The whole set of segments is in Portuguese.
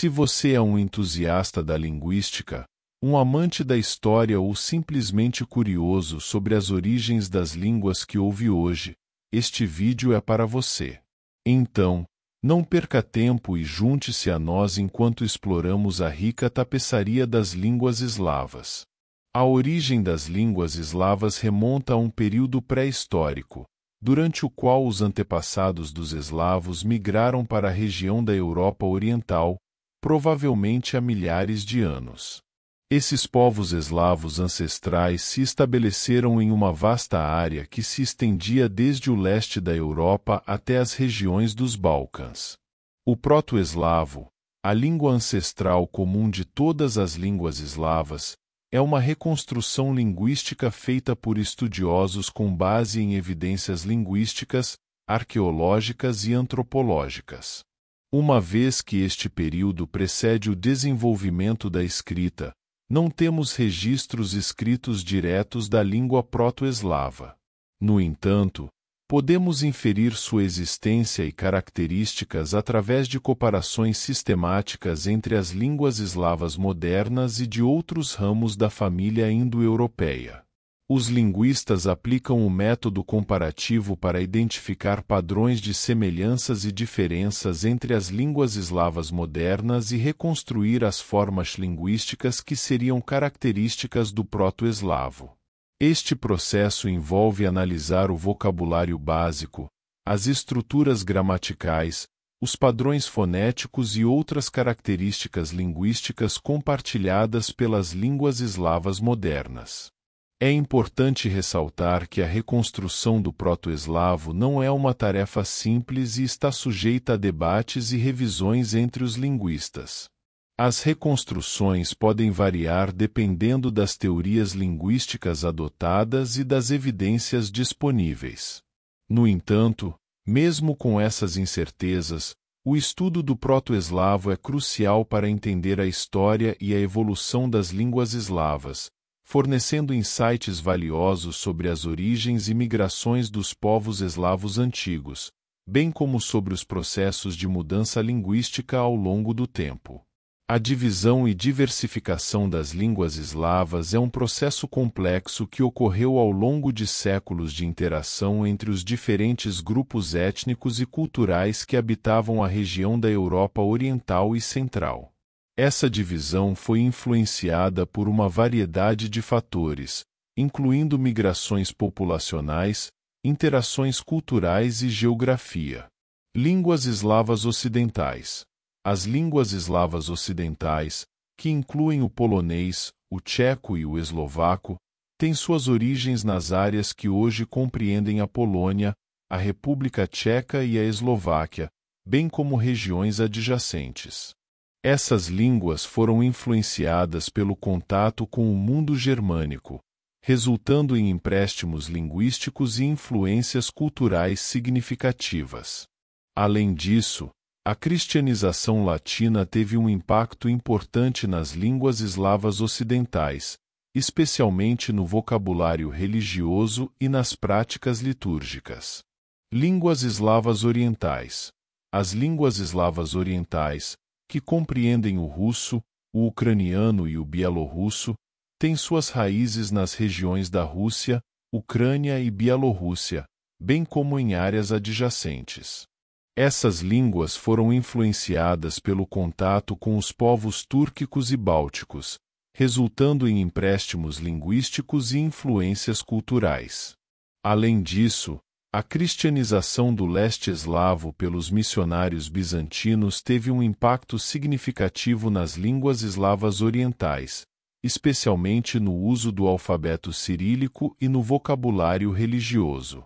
Se você é um entusiasta da linguística, um amante da história ou simplesmente curioso sobre as origens das línguas que ouve hoje, este vídeo é para você. Então, não perca tempo e junte-se a nós enquanto exploramos a rica tapeçaria das línguas eslavas. A origem das línguas eslavas remonta a um período pré-histórico, durante o qual os antepassados dos eslavos migraram para a região da Europa Oriental, provavelmente há milhares de anos. Esses povos eslavos ancestrais se estabeleceram em uma vasta área que se estendia desde o leste da Europa até as regiões dos Balcãs. O proto-eslavo, a língua ancestral comum de todas as línguas eslavas, é uma reconstrução linguística feita por estudiosos com base em evidências linguísticas, arqueológicas e antropológicas. Uma vez que este período precede o desenvolvimento da escrita, não temos registros escritos diretos da língua proto-eslava. No entanto, podemos inferir sua existência e características através de comparações sistemáticas entre as línguas eslavas modernas e de outros ramos da família indo-europeia os linguistas aplicam o método comparativo para identificar padrões de semelhanças e diferenças entre as línguas eslavas modernas e reconstruir as formas linguísticas que seriam características do proto-eslavo. Este processo envolve analisar o vocabulário básico, as estruturas gramaticais, os padrões fonéticos e outras características linguísticas compartilhadas pelas línguas eslavas modernas. É importante ressaltar que a reconstrução do proto-eslavo não é uma tarefa simples e está sujeita a debates e revisões entre os linguistas. As reconstruções podem variar dependendo das teorias linguísticas adotadas e das evidências disponíveis. No entanto, mesmo com essas incertezas, o estudo do proto-eslavo é crucial para entender a história e a evolução das línguas eslavas, fornecendo insights valiosos sobre as origens e migrações dos povos eslavos antigos, bem como sobre os processos de mudança linguística ao longo do tempo. A divisão e diversificação das línguas eslavas é um processo complexo que ocorreu ao longo de séculos de interação entre os diferentes grupos étnicos e culturais que habitavam a região da Europa Oriental e Central. Essa divisão foi influenciada por uma variedade de fatores, incluindo migrações populacionais, interações culturais e geografia. Línguas eslavas ocidentais. As línguas eslavas ocidentais, que incluem o polonês, o tcheco e o eslovaco, têm suas origens nas áreas que hoje compreendem a Polônia, a República Tcheca e a Eslováquia, bem como regiões adjacentes. Essas línguas foram influenciadas pelo contato com o mundo germânico, resultando em empréstimos linguísticos e influências culturais significativas. Além disso, a cristianização latina teve um impacto importante nas línguas eslavas ocidentais, especialmente no vocabulário religioso e nas práticas litúrgicas. Línguas eslavas orientais As línguas eslavas orientais, que compreendem o russo, o ucraniano e o bielorrusso, têm suas raízes nas regiões da Rússia, Ucrânia e Bielorrússia, bem como em áreas adjacentes. Essas línguas foram influenciadas pelo contato com os povos túrquicos e bálticos, resultando em empréstimos linguísticos e influências culturais. Além disso, a cristianização do leste eslavo pelos missionários bizantinos teve um impacto significativo nas línguas eslavas orientais, especialmente no uso do alfabeto cirílico e no vocabulário religioso.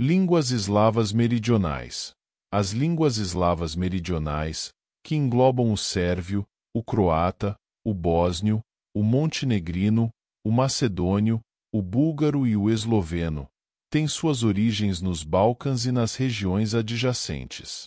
Línguas eslavas meridionais. As línguas eslavas meridionais, que englobam o sérvio, o croata, o bósnio, o montenegrino, o macedônio, o búlgaro e o esloveno, tem suas origens nos Balcãs e nas regiões adjacentes.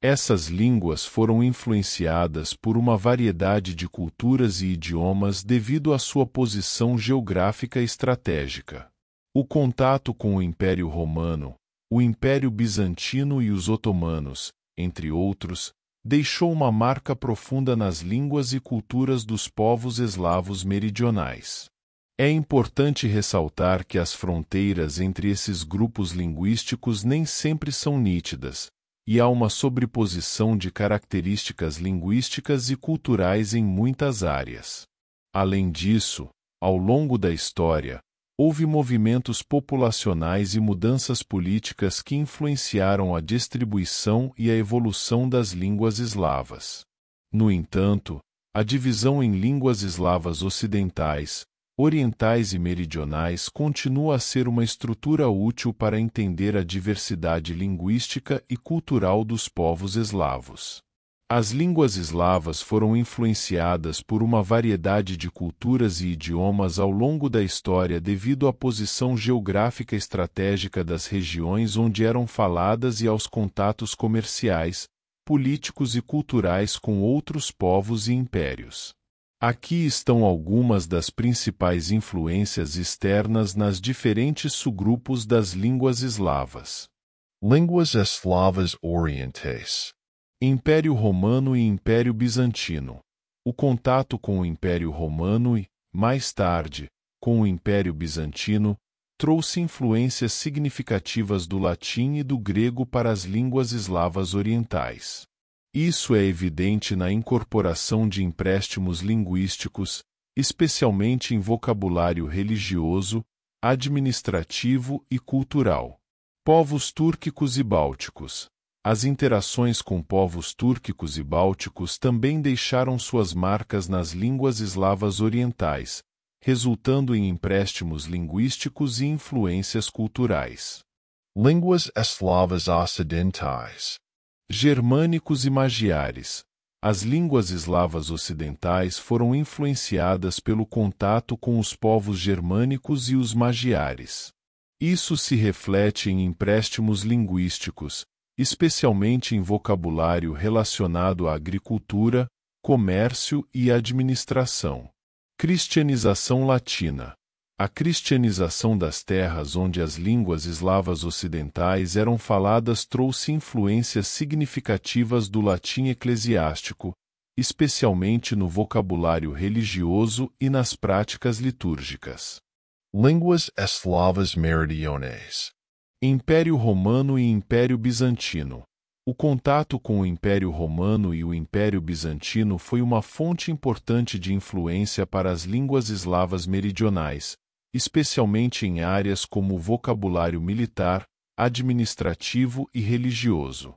Essas línguas foram influenciadas por uma variedade de culturas e idiomas devido à sua posição geográfica estratégica. O contato com o Império Romano, o Império Bizantino e os otomanos, entre outros, deixou uma marca profunda nas línguas e culturas dos povos eslavos meridionais. É importante ressaltar que as fronteiras entre esses grupos linguísticos nem sempre são nítidas, e há uma sobreposição de características linguísticas e culturais em muitas áreas. Além disso, ao longo da história, houve movimentos populacionais e mudanças políticas que influenciaram a distribuição e a evolução das línguas eslavas. No entanto, a divisão em línguas eslavas ocidentais, orientais e meridionais continua a ser uma estrutura útil para entender a diversidade linguística e cultural dos povos eslavos. As línguas eslavas foram influenciadas por uma variedade de culturas e idiomas ao longo da história devido à posição geográfica estratégica das regiões onde eram faladas e aos contatos comerciais, políticos e culturais com outros povos e impérios. Aqui estão algumas das principais influências externas nas diferentes subgrupos das línguas eslavas. Línguas eslavas orientais. Império Romano e Império Bizantino. O contato com o Império Romano e, mais tarde, com o Império Bizantino, trouxe influências significativas do latim e do grego para as línguas eslavas orientais. Isso é evidente na incorporação de empréstimos linguísticos, especialmente em vocabulário religioso, administrativo e cultural. Povos túrquicos e bálticos. As interações com povos túrquicos e bálticos também deixaram suas marcas nas línguas eslavas orientais, resultando em empréstimos linguísticos e influências culturais. Línguas eslavas ocidentais Germânicos e magiares. As línguas eslavas ocidentais foram influenciadas pelo contato com os povos germânicos e os magiares. Isso se reflete em empréstimos linguísticos, especialmente em vocabulário relacionado à agricultura, comércio e administração. Cristianização latina a cristianização das terras onde as línguas eslavas ocidentais eram faladas trouxe influências significativas do latim eclesiástico, especialmente no vocabulário religioso e nas práticas litúrgicas. Línguas eslavas meridionais Império Romano e Império Bizantino o contato com o Império Romano e o Império Bizantino foi uma fonte importante de influência para as línguas eslavas meridionais, especialmente em áreas como o vocabulário militar, administrativo e religioso.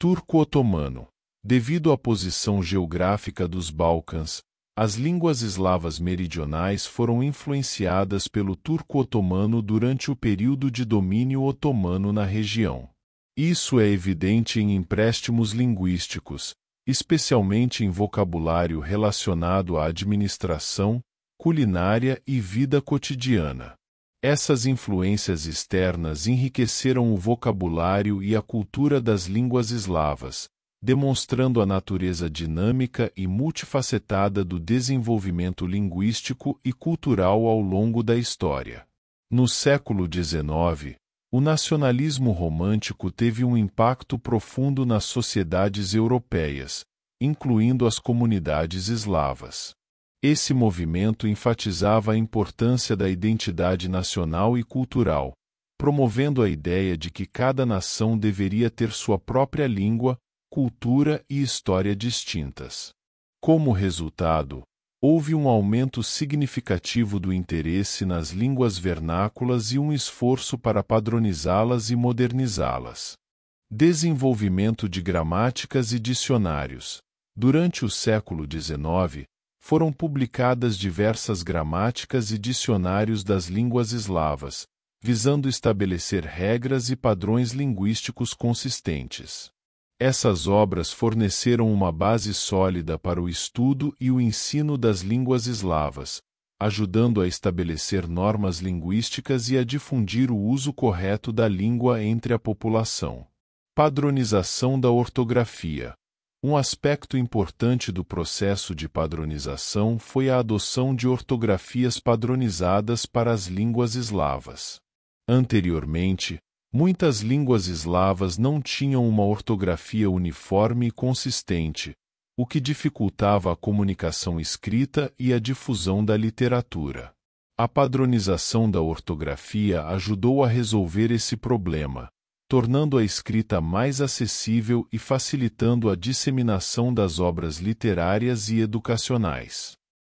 Turco-otomano. Devido à posição geográfica dos Balcãs, as línguas eslavas meridionais foram influenciadas pelo turco-otomano durante o período de domínio otomano na região. Isso é evidente em empréstimos linguísticos, especialmente em vocabulário relacionado à administração, culinária e vida cotidiana. Essas influências externas enriqueceram o vocabulário e a cultura das línguas eslavas, demonstrando a natureza dinâmica e multifacetada do desenvolvimento linguístico e cultural ao longo da história. No século XIX, o nacionalismo romântico teve um impacto profundo nas sociedades europeias, incluindo as comunidades eslavas. Esse movimento enfatizava a importância da identidade nacional e cultural, promovendo a ideia de que cada nação deveria ter sua própria língua, cultura e história distintas. Como resultado, houve um aumento significativo do interesse nas línguas vernáculas e um esforço para padronizá-las e modernizá-las. Desenvolvimento de gramáticas e dicionários. Durante o século XIX, foram publicadas diversas gramáticas e dicionários das línguas eslavas, visando estabelecer regras e padrões linguísticos consistentes. Essas obras forneceram uma base sólida para o estudo e o ensino das línguas eslavas, ajudando a estabelecer normas linguísticas e a difundir o uso correto da língua entre a população. Padronização da ortografia. Um aspecto importante do processo de padronização foi a adoção de ortografias padronizadas para as línguas eslavas. Anteriormente, muitas línguas eslavas não tinham uma ortografia uniforme e consistente, o que dificultava a comunicação escrita e a difusão da literatura. A padronização da ortografia ajudou a resolver esse problema, tornando a escrita mais acessível e facilitando a disseminação das obras literárias e educacionais.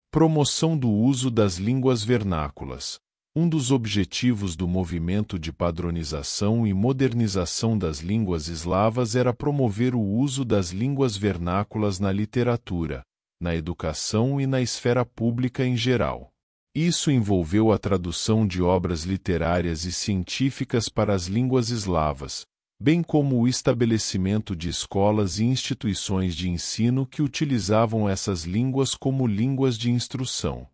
Promoção do uso das línguas vernáculas. Um dos objetivos do movimento de padronização e modernização das línguas eslavas era promover o uso das línguas vernáculas na literatura, na educação e na esfera pública em geral. Isso envolveu a tradução de obras literárias e científicas para as línguas eslavas, bem como o estabelecimento de escolas e instituições de ensino que utilizavam essas línguas como línguas de instrução.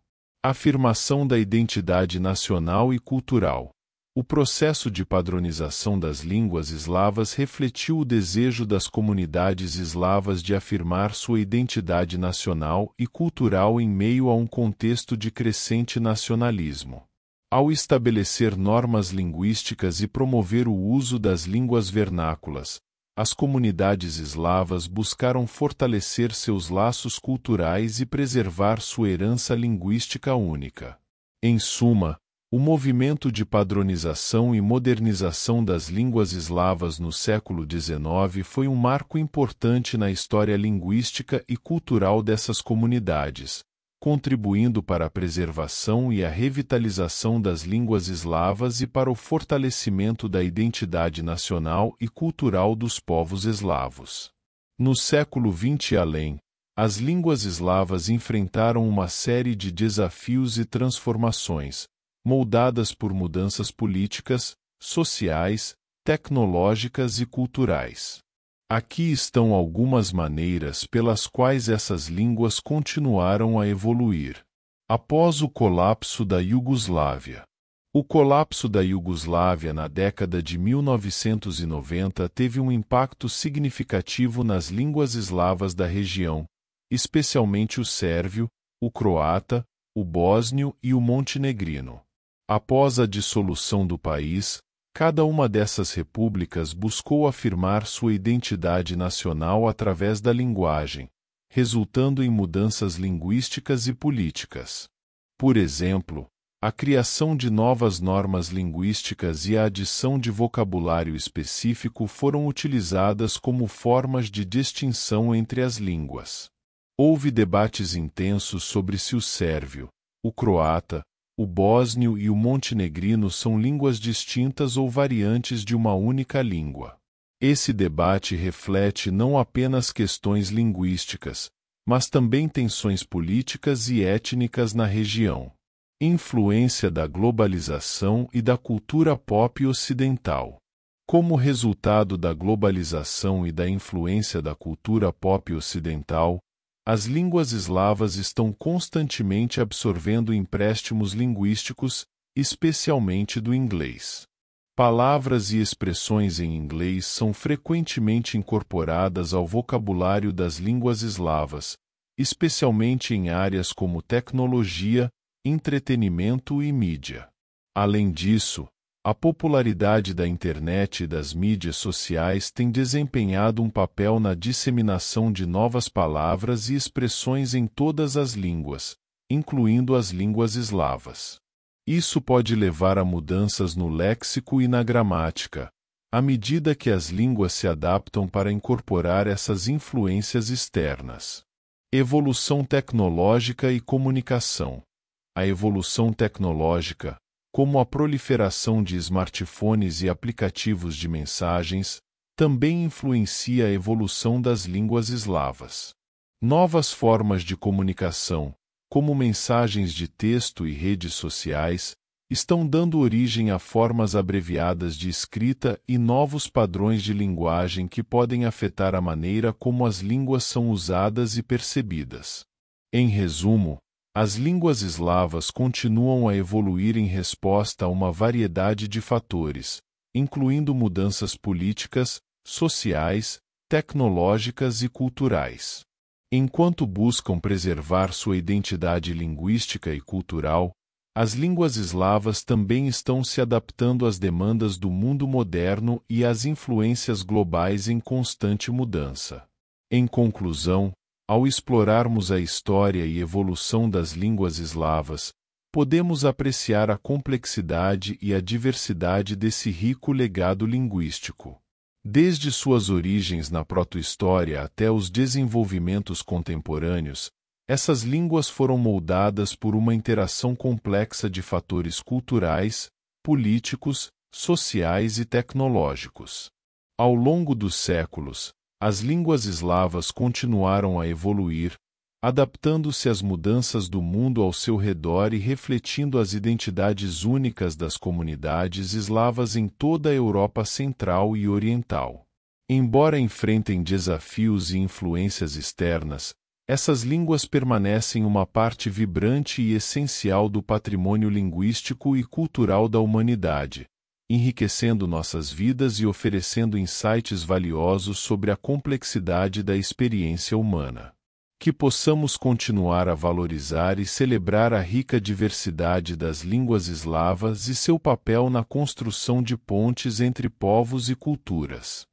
Afirmação da identidade nacional e cultural. O processo de padronização das línguas eslavas refletiu o desejo das comunidades eslavas de afirmar sua identidade nacional e cultural em meio a um contexto de crescente nacionalismo. Ao estabelecer normas linguísticas e promover o uso das línguas vernáculas, as comunidades eslavas buscaram fortalecer seus laços culturais e preservar sua herança linguística única. Em suma, o movimento de padronização e modernização das línguas eslavas no século XIX foi um marco importante na história linguística e cultural dessas comunidades, contribuindo para a preservação e a revitalização das línguas eslavas e para o fortalecimento da identidade nacional e cultural dos povos eslavos. No século XX e além, as línguas eslavas enfrentaram uma série de desafios e transformações, moldadas por mudanças políticas, sociais, tecnológicas e culturais. Aqui estão algumas maneiras pelas quais essas línguas continuaram a evoluir. Após o colapso da Iugoslávia. O colapso da Iugoslávia na década de 1990 teve um impacto significativo nas línguas eslavas da região, especialmente o sérvio, o croata, o bósnio e o montenegrino. Após a dissolução do país, cada uma dessas repúblicas buscou afirmar sua identidade nacional através da linguagem, resultando em mudanças linguísticas e políticas. Por exemplo, a criação de novas normas linguísticas e a adição de vocabulário específico foram utilizadas como formas de distinção entre as línguas. Houve debates intensos sobre se o sérvio, o croata, o bósnio e o montenegrino são línguas distintas ou variantes de uma única língua. Esse debate reflete não apenas questões linguísticas, mas também tensões políticas e étnicas na região. Influência da globalização e da cultura pop ocidental. Como resultado da globalização e da influência da cultura pop ocidental, as línguas eslavas estão constantemente absorvendo empréstimos linguísticos, especialmente do inglês. Palavras e expressões em inglês são frequentemente incorporadas ao vocabulário das línguas eslavas, especialmente em áreas como tecnologia, entretenimento e mídia. Além disso, a popularidade da internet e das mídias sociais tem desempenhado um papel na disseminação de novas palavras e expressões em todas as línguas, incluindo as línguas eslavas. Isso pode levar a mudanças no léxico e na gramática, à medida que as línguas se adaptam para incorporar essas influências externas. Evolução tecnológica e comunicação. A evolução tecnológica, como a proliferação de smartphones e aplicativos de mensagens, também influencia a evolução das línguas eslavas. Novas formas de comunicação, como mensagens de texto e redes sociais, estão dando origem a formas abreviadas de escrita e novos padrões de linguagem que podem afetar a maneira como as línguas são usadas e percebidas. Em resumo, as línguas eslavas continuam a evoluir em resposta a uma variedade de fatores, incluindo mudanças políticas, sociais, tecnológicas e culturais. Enquanto buscam preservar sua identidade linguística e cultural, as línguas eslavas também estão se adaptando às demandas do mundo moderno e às influências globais em constante mudança. Em conclusão, ao explorarmos a história e evolução das línguas eslavas, podemos apreciar a complexidade e a diversidade desse rico legado linguístico. Desde suas origens na protohistória até os desenvolvimentos contemporâneos, essas línguas foram moldadas por uma interação complexa de fatores culturais, políticos, sociais e tecnológicos. Ao longo dos séculos, as línguas eslavas continuaram a evoluir, adaptando-se às mudanças do mundo ao seu redor e refletindo as identidades únicas das comunidades eslavas em toda a Europa Central e Oriental. Embora enfrentem desafios e influências externas, essas línguas permanecem uma parte vibrante e essencial do patrimônio linguístico e cultural da humanidade enriquecendo nossas vidas e oferecendo insights valiosos sobre a complexidade da experiência humana. Que possamos continuar a valorizar e celebrar a rica diversidade das línguas eslavas e seu papel na construção de pontes entre povos e culturas.